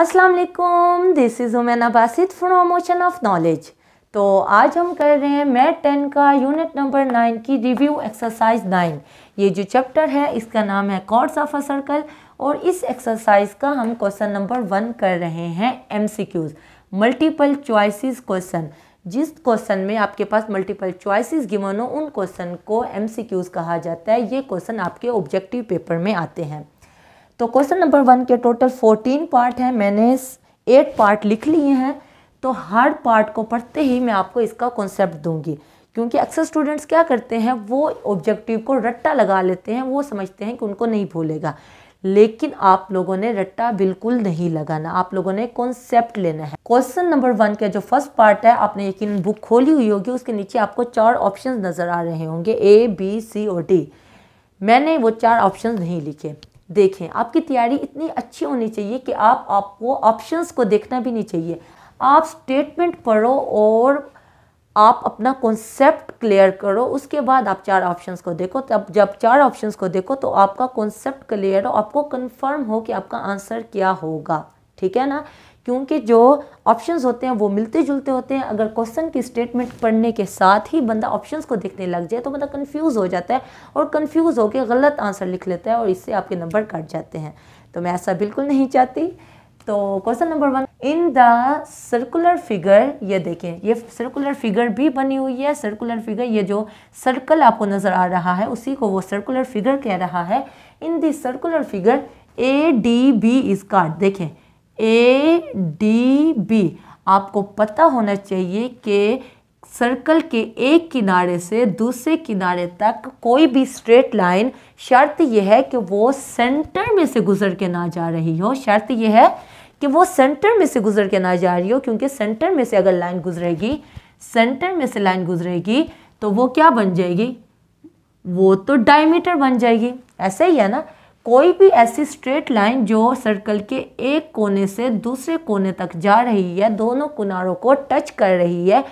अस्सलाम वालेकुम this is Uman Abasit from of knowledge तो आज हम कर रहे हैं मैथ टेन का यूनिट नंबर नाइन की रिव्यू एक्सरसाइज नाइन ये जो चैप्टर है इसका नाम है कॉर्ड्स ऑफ अ सर्कल और इस एक्सरसाइज का हम क्वेश्चन नंबर वन कर रहे हैं एमसीक्यूज मल्टीपल चॉइसिस क्वेश्चन जिस क्वेश्चन में आपके पास मल्टीपल चॉइसेस गिवन हो उन क्वेश्चन को क्यूज़ कहा जाता है ये क्वेश्चन आपके ऑब्जेक्टिव पेपर में आते हैं तो क्वेश्चन नंबर वन के टोटल फोर्टीन पार्ट हैं मैंने एट पार्ट लिख लिए हैं तो हर पार्ट को पढ़ते ही मैं आपको इसका कॉन्सेप्ट दूंगी क्योंकि अक्सर स्टूडेंट्स क्या करते हैं वो ऑब्जेक्टिव को रट्टा लगा लेते हैं वो समझते हैं कि उनको नहीं भूलेगा लेकिन आप लोगों ने रट्टा बिल्कुल नहीं लगाना आप लोगों ने कॉन्सेप्ट लेना है क्वेश्चन नंबर वन का जो फर्स्ट पार्ट है आपने यकीन बुक खोली हुई होगी उसके नीचे आपको चार ऑप्शन नज़र आ रहे होंगे ए बी सी और डी मैंने वो चार ऑप्शन नहीं लिखे देखें आपकी तैयारी इतनी अच्छी होनी चाहिए कि आप आपको ऑप्शंस को देखना भी नहीं चाहिए आप स्टेटमेंट पढ़ो और आप अपना कॉन्सेप्ट क्लियर करो उसके बाद आप चार ऑप्शंस को देखो तब जब चार ऑप्शंस को देखो तो आपका कॉन्सेप्ट क्लियर हो आपको कंफर्म हो कि आपका आंसर क्या होगा ठीक है ना क्योंकि जो ऑप्शंस होते हैं वो मिलते जुलते होते हैं अगर क्वेश्चन की स्टेटमेंट पढ़ने के साथ ही बंदा ऑप्शंस को देखने लग जाए तो बंदा कंफ्यूज हो जाता है और कंफ्यूज होकर गलत आंसर लिख लेता है और इससे आपके नंबर कट जाते हैं तो मैं ऐसा बिल्कुल नहीं चाहती तो question number one in the circular figure ये देखें ये सर्कुलर फिगर भी बनी हुई है सर्कुलर फिगर ये जो सर्कल आपको नज़र आ रहा है उसी को वो सर्कुलर फिगर कह रहा है in the circular figure A D B is card देखें ए डी बी आपको पता होना चाहिए कि सर्कल के एक किनारे से दूसरे किनारे तक कोई भी स्ट्रेट लाइन शर्त यह है कि वो सेंटर में से गुजर के ना जा रही हो शर्त यह है कि वो सेंटर में से गुजर के ना जा रही हो क्योंकि सेंटर में से अगर लाइन गुजरेगी सेंटर में से लाइन गुजरेगी तो वो क्या बन जाएगी वो तो डायमीटर बन जाएगी ऐसे ही है ना कोई भी ऐसी स्ट्रेट लाइन जो सर्कल के एक कोने से दूसरे कोने तक जा रही है दोनों किनारों को टच कर रही है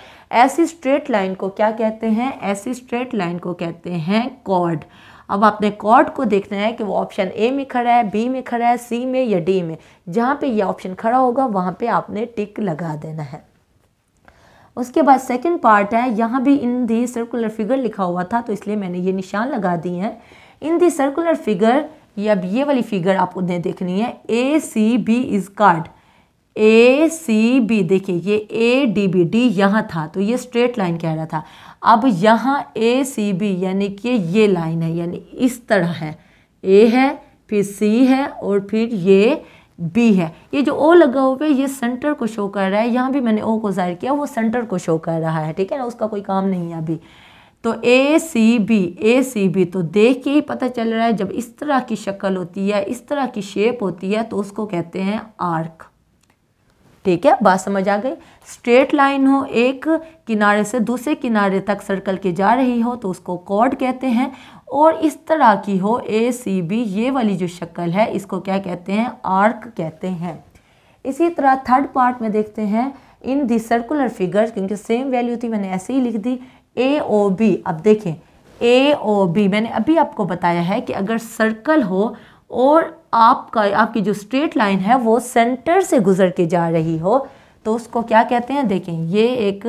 ऐसी स्ट्रेट लाइन को क्या कहते हैं ऐसी स्ट्रेट लाइन को कहते हैं कॉर्ड अब आपने कॉर्ड को देखना है कि वो ऑप्शन ए में खड़ा है बी में खड़ा है सी में या डी में जहाँ पे ये ऑप्शन खड़ा होगा वहाँ पे आपने टिक लगा देना है उसके बाद सेकंड पार्ट है यहाँ भी इन दी सर्कुलर फिगर लिखा हुआ था तो इसलिए मैंने ये निशान लगा दिए हैं इन दी सर्कुलर फिगर ये अब ये वाली फिगर आपको उन्हें देखनी है A C B is chord A C B देखिए ये ए डी बी डी यहाँ था तो ये स्ट्रेट लाइन कह रहा था अब यहाँ ए सी बी यानी कि ये लाइन है यानी इस तरह है ए है फिर सी है और फिर ये बी है ये जो ओ लगा हुआ है ये सेंटर को शो कर रहा है यहाँ भी मैंने ओ को जाहिर किया वो सेंटर को शो कर रहा है ठीक है ना उसका कोई काम नहीं है अभी तो ए सी बी ए सी बी तो देख के ही पता चल रहा है जब इस तरह की शक्ल होती है इस तरह की शेप होती है तो उसको कहते हैं आर्क ठीक है बात समझ आ गई स्ट्रेट लाइन हो एक किनारे से दूसरे किनारे तक सर्कल के जा रही हो तो उसको कॉर्ड कहते हैं और इस तरह की हो ए सी बी ये वाली जो शक्ल है इसको क्या कहते हैं आर्क कहते हैं इसी तरह थर्ड पार्ट में देखते हैं इन दी सर्कुलर फिगर्स क्योंकि सेम वैल्यू थी मैंने ऐसे ही लिख दी ए ओ बी अब देखें ए ओ बी मैंने अभी आपको बताया है कि अगर सर्कल हो और आपका आपकी जो स्ट्रेट लाइन है वो सेंटर से गुजर के जा रही हो तो उसको क्या कहते हैं देखें ये एक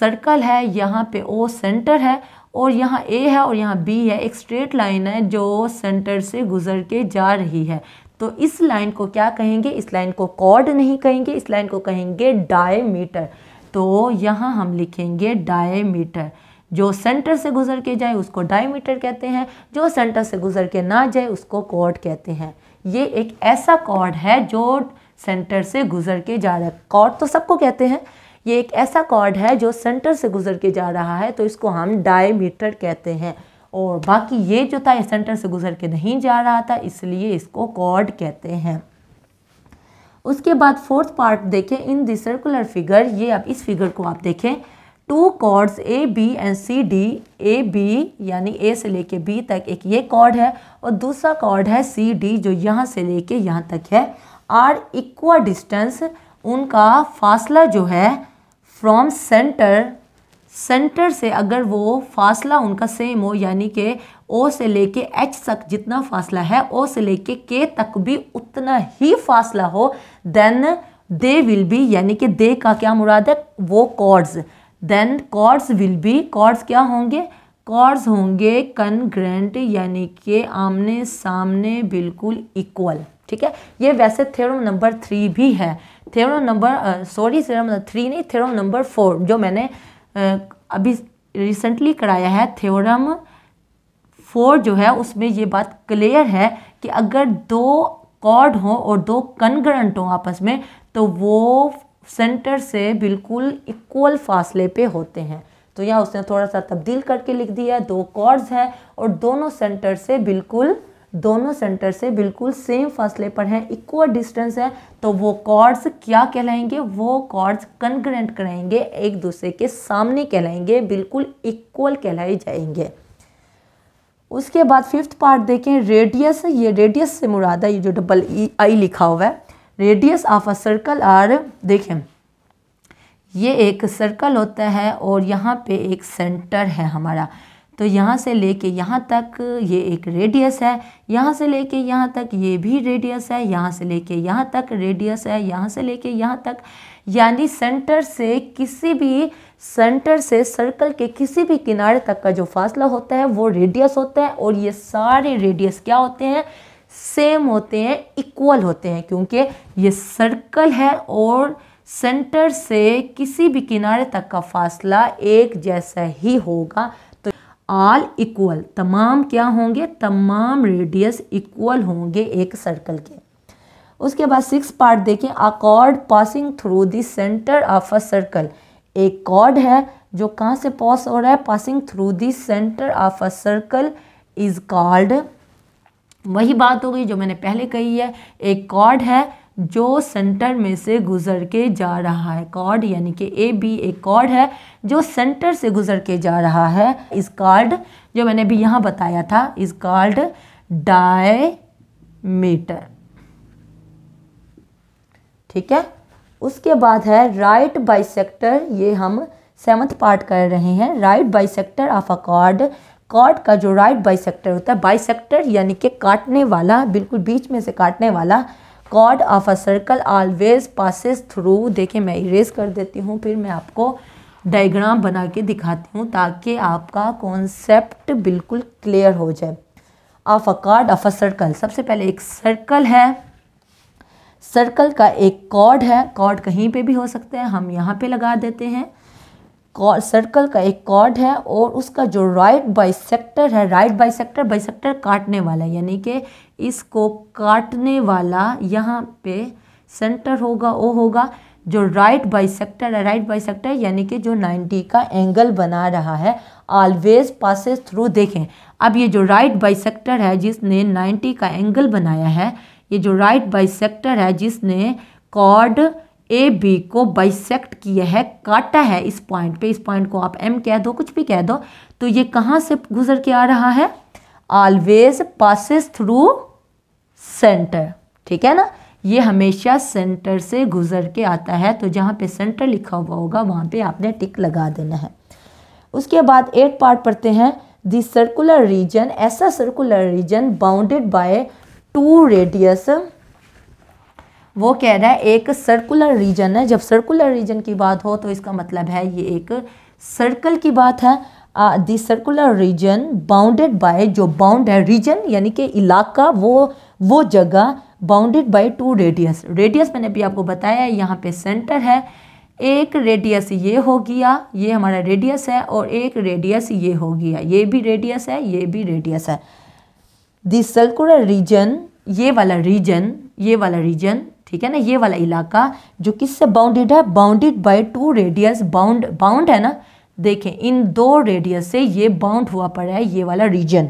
सर्कल है यहाँ पे ओ सेंटर है और यहाँ ए है और यहाँ बी है एक स्ट्रेट लाइन है जो सेंटर से गुजर के जा रही है तो इस लाइन को क्या कहेंगे इस लाइन को कॉर्ड नहीं कहेंगे इस लाइन को कहेंगे डायमीटर तो यहाँ हम लिखेंगे डायमीटर जो सेंटर से गुजर के जाए उसको डायमीटर कहते हैं जो सेंटर से गुजर के ना जाए उसको कॉर्ड कहते हैं ये एक ऐसा कॉर्ड है जो सेंटर से गुजर के जा रहा है कॉर्ड तो सबको कहते हैं ये एक ऐसा कॉर्ड है जो सेंटर से गुजर के जा रहा है तो इसको हम डायमीटर कहते हैं और बाकी ये जो था ये सेंटर से गुजर के नहीं जा रहा था इसलिए इसको कॉर्ड कहते हैं उसके बाद फोर्थ पार्ट देखें इन द सर्कुलर फिगर ये आप इस फिगर को आप देखें two chords A B and C D A B यानी ए से लेके बी तक एक ये कॉर्ड है और दूसरा कॉर्ड है सी डी जो यहाँ से लेके यहाँ तक है आर इक्वा डिस्टेंस उनका फासला जो है फ्रॉम सेंटर सेंटर से अगर वो फासला उनका सेम हो यानी कि ओ से लेके एच तक जितना फासला है ओ से लेके के तक भी उतना ही फासला हो देन दे विल बी यानी कि दे का क्या मुराद है वो chords then chords will be chords क्या होंगे कॉर्ड्स होंगे कनग्रेंट यानी कि आमने सामने बिल्कुल इक्वल ठीक है ये वैसे थेरम नंबर थ्री भी है theorem number sorry number three नहीं थेरम नंबर फोर जो मैंने uh, अभी रिसेंटली कराया है थ्योरम फोर जो है उसमें ये बात क्लियर है कि अगर दो कॉर्ड हों और दो कनग्रंट हों आपस में तो वो सेंटर से बिल्कुल इक्वल फासले पे होते हैं तो यहाँ उसने थोड़ा सा तब्दील करके लिख दिया है दो कॉर्ड्स हैं और दोनों सेंटर से बिल्कुल दोनों सेंटर से बिल्कुल सेम फासले पर हैं इक्वल डिस्टेंस है तो वो कॉर्ड्स क्या कहलाएंगे वो कॉर्ड्स कनग्रेंट कराएंगे एक दूसरे के सामने कहलाएंगे बिल्कुल इक्वल कहलाए जाएंगे उसके बाद फिफ्थ पार्ट देखें रेडियस ये रेडियस से मुराद है ये जो डबल ई आई लिखा हुआ है radius of a circle R देखें ये एक सर्कल होता है और यहाँ पे एक सेंटर है हमारा तो यहाँ से लेके यहाँ तक ये एक रेडियस है यहाँ से लेके यहाँ तक ये भी रेडियस है यहाँ से लेके यहाँ तक रेडियस है यहाँ से लेके यहाँ तक यानी सेंटर से किसी भी सेंटर से सर्कल के किसी भी किनारे तक का जो फासला होता है वो रेडियस होता है और ये सारे रेडियस क्या होते हैं सेम होते हैं इक्वल होते हैं क्योंकि ये सर्कल है और सेंटर से किसी भी किनारे तक का फासला एक जैसा ही होगा ऑल इक्वल तमाम क्या होंगे तमाम रेडियस इक्वल होंगे एक सर्कल के उसके बाद सिक्स पार्ट देखें a passing through the centre of a circle एक कॉर्ड है जो कहाँ से पॉस हो रहा है passing through the centre of a circle is called वही बात हो गई जो मैंने पहले कही है एक कॉर्ड है जो सेंटर में से गुजर के जा रहा है कॉर्ड यानी कि ए बी एक कॉर्ड है जो सेंटर से गुजर के जा रहा है इस कार्ड जो मैंने भी यहाँ बताया था इस कार्ड डायमीटर ठीक है उसके बाद है राइट बाइसेक्टर ये हम सेवंथ पार्ट कर रहे हैं right bisector of a card chord का जो राइट बाइसेक्टर होता है बाइसेक्टर यानी कि काटने वाला बिल्कुल बीच में से काटने वाला chord of a circle always passes through देखिए मैं इरेज कर देती हूँ फिर मैं आपको डायग्राम बना के दिखाती हूँ ताकि आपका कॉन्सेप्ट बिल्कुल क्लियर हो जाए of a chord of a circle सबसे पहले एक सर्कल है सर्कल का एक कॉर्ड है कॉर्ड कहीं पे भी हो सकता है हम यहाँ पे लगा देते हैं सर्कल का एक कॉर्ड है और उसका जो राइट सेक्टर है right bisector bisector काटने वाला यानी कि इसको काटने वाला यहाँ पे सेंटर होगा वो होगा जो राइट बाई सेक्टर है राइट बाई सेक्टर यानी कि जो 90 का एंगल बना रहा है ऑलवेज पासेस थ्रू देखें अब ये जो राइट बाई सेक्टर है जिसने 90 का एंगल बनाया है ये जो राइट बाई सेक्टर है जिसने कॉर्ड ए बी को बाइसेक्ट किया है काटा है इस पॉइंट पे इस पॉइंट को आप एम कह दो कुछ भी कह दो तो ये कहाँ से गुजर के आ रहा है ऑलवेज पासिस थ्रू सेंटर ठीक है ना ये हमेशा सेंटर से गुजर के आता है तो जहाँ पे सेंटर लिखा हुआ होगा वहाँ पे आपने टिक लगा देना है उसके बाद एट पार्ट पढ़ते हैं दर्कुलर सर्कुलर रीजन ऐसा circular region bounded by two radius वो कह रहा है एक सर्कुलर रीजन है जब सर्कुलर रीजन की बात हो तो इसका मतलब है ये एक सर्कल की बात है the circular region bounded by जो बाउंड है रीजन यानी कि इलाका वो वो जगह bounded by two radius radius मैंने भी आपको बताया है यहाँ पे सेंटर है एक रेडियस ये हो गया ये हमारा रेडियस है और एक रेडियस ये हो गया ये भी रेडियस है ये भी रेडियस है दी सर्कुलर रीजन ये वाला रीजन ये वाला रीजन ठीक है ना ये वाला इलाका जो किससे बाउंडेड है bounded by two radius bound bound है ना देखें इन दो रेडियस से ये बाउंड हुआ पड़ा है ये वाला region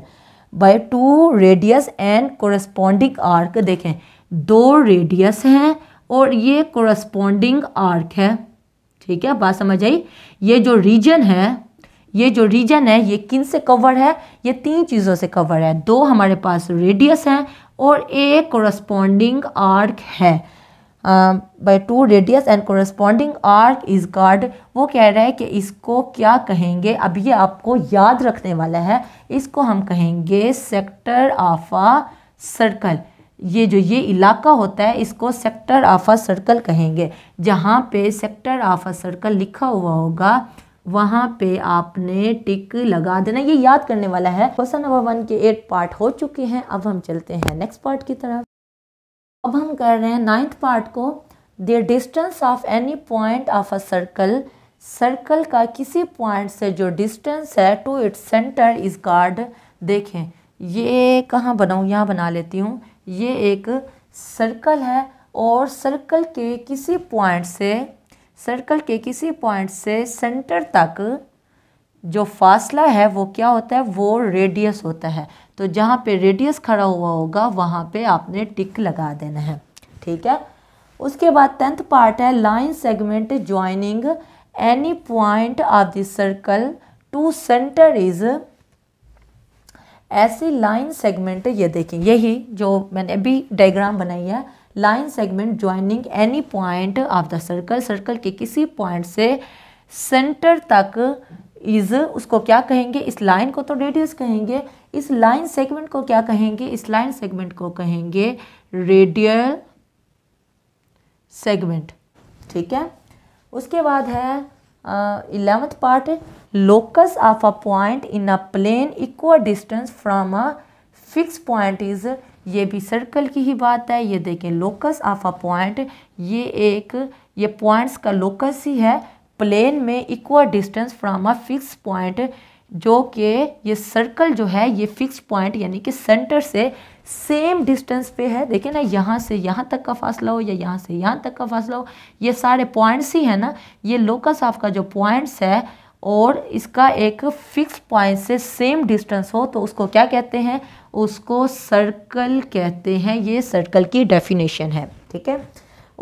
by two radius and corresponding arc देखें दो रेडियस हैं और ये कोरस्पोंडिंग आर्क है ठीक है बात समझ आई ये जो रीजन है ये जो रीजन है ये किन से कवर है ये तीन चीज़ों से कवर है दो हमारे पास रेडियस हैं और एक कोरस्पॉन्डिंग आर्क है by two radius and corresponding arc is guard वो कह रहा है कि इसको क्या कहेंगे अब ये आपको याद रखने वाला है इसको हम कहेंगे सेक्टर आफा सर्कल ये जो ये इलाका होता है इसको सेक्टर आफा सर्कल कहेंगे जहाँ पे सेक्टर आफा सर्कल लिखा हुआ होगा वहाँ पे आपने टिक लगा देना ये याद करने वाला है क्वेश्चन नंबर वन के एट पार्ट हो चुके हैं अब हम चलते हैं नेक्स्ट पार्ट की तरफ अब हम कर रहे हैं नाइन्थ पार्ट को the distance of any point of a circle circle का किसी पॉइंट से जो डिस्टेंस है to its centre is card देखें ये कहाँ बनाऊँ यहाँ बना लेती हूँ ये एक सर्कल है और सर्कल के किसी पॉइंट से सर्कल के किसी पॉइंट से सेंटर तक जो फासला है वो क्या होता है वो रेडियस होता है तो जहाँ पे रेडियस खड़ा हुआ होगा वहाँ पे आपने टिक लगा देना है ठीक है उसके बाद टेंथ पार्ट है line segment joining any point of the circle to centre is ऐसी लाइन सेगमेंट ये देखें यही जो मैंने अभी डायग्राम बनाई है line segment joining any point of the circle circle के किसी पॉइंट से सेंटर तक इज़ उसको क्या कहेंगे इस लाइन को तो रेडियस कहेंगे इस लाइन सेगमेंट को क्या कहेंगे इस लाइन सेगमेंट को कहेंगे रेडियल सेगमेंट ठीक है उसके बाद है eleventh part locus of a point in a plane equal distance from a fix point is ये भी सर्कल की ही बात है ये देखें लोकस ऑफ अ पॉइंट ये एक ये पॉइंट्स का लोकस ही है प्लेन में equal distance from a fix point जो कि ये सर्कल जो है ये फिक्स पॉइंट यानी कि सेंटर से सेम डिस्टेंस पे है देखें ना यहाँ से यहाँ तक का फासला हो या यहाँ से यहाँ तक का फासला हो ये सारे पॉइंट्स ही है ना ये लोकस ऑफ का जो पॉइंट्स है और इसका एक फिक्स पॉइंट से सेम डिस्टेंस हो तो उसको क्या कहते हैं उसको सर्कल कहते हैं ये सर्कल की डेफिनेशन है ठीक है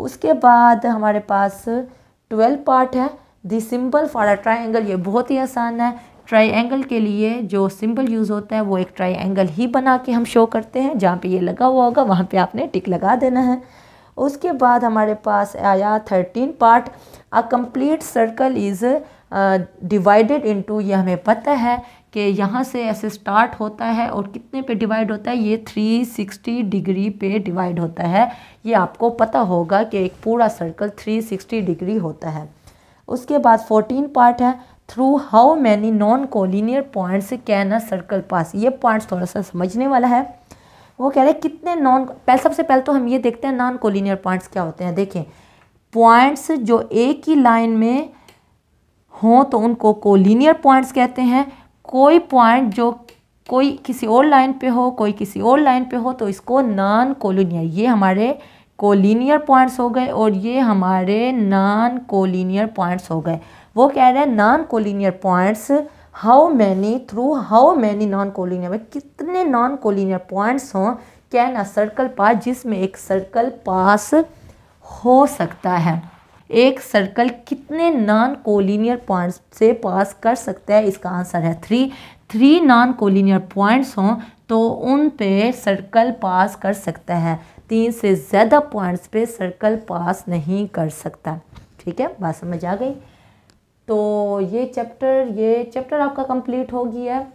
उसके बाद हमारे पास ट्वेल्व पार्ट है the simple for a triangle ये बहुत ही आसान है ट्राइंगल के लिए जो सिंबल यूज़ होता है वो एक ट्राइंगल ही बना के हम शो करते हैं जहाँ पे ये लगा हुआ होगा वहाँ पे आपने टिक लगा देना है उसके बाद हमारे पास आया thirteen part a complete circle is divided into ये हमें पता है कि यहाँ से ऐसे स्टार्ट होता है और कितने पे डिवाइड होता है ये 360 डिग्री पे डिवाइड होता है ये आपको पता होगा कि एक पूरा सर्कल 360 डिग्री होता है उसके बाद 14 पार्ट है through how many non collinear points can a circle pass ये पॉइंट्स थोड़ा सा समझने वाला है वो कह रहे हैं कितने नॉन पहले सबसे पहले तो हम ये देखते हैं नॉन कोलिनियर पॉइंट्स क्या होते हैं देखें पॉइंट्स जो एक ही लाइन में हों तो उनको कोलिनियर पॉइंट्स कहते हैं कोई पॉइंट जो कोई किसी और लाइन पे हो कोई किसी और लाइन पे हो तो इसको नॉन कोलिनियर ये हमारे कोलिनियर पॉइंट्स हो गए और ये हमारे नॉन कोलिनियर पॉइंट्स हो गए वो कह रहे हैं non collinear points how many through how many non collinear कितने नॉन कोलिनियर पॉइंट्स हों कैन अ सर्कल पास जिसमें एक सर्कल पास हो सकता है एक सर्कल कितने नॉन कोलिनियर पॉइंट्स से पास कर सकता है इसका आंसर है three three non collinear points हों तो उन पे सर्कल पास कर सकता है तीन से ज़्यादा पॉइंट्स पे सर्कल पास नहीं कर सकता ठीक है बात समझ आ गई तो ये चैप्टर ये चैप्टर आपका कंप्लीट हो गया है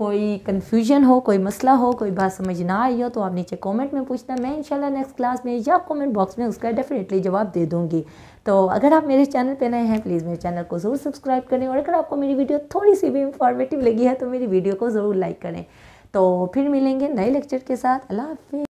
कोई कन्फ्यूजन हो कोई मसला हो कोई बात समझ ना आई हो तो आप नीचे कमेंट में पूछना मैं इंशाल्लाह नेक्स्ट क्लास में या कमेंट बॉक्स में उसका डेफिनेटली जवाब दे दूँगी तो अगर आप मेरे चैनल पे नए हैं प्लीज़ मेरे चैनल को ज़रूर सब्सक्राइब करें और अगर आपको मेरी वीडियो थोड़ी सी भी इंफॉर्मेटिव लगी है तो मेरी वीडियो को ज़रूर लाइक करें तो फिर मिलेंगे नए लेक्चर के साथ अल्लाह हाफि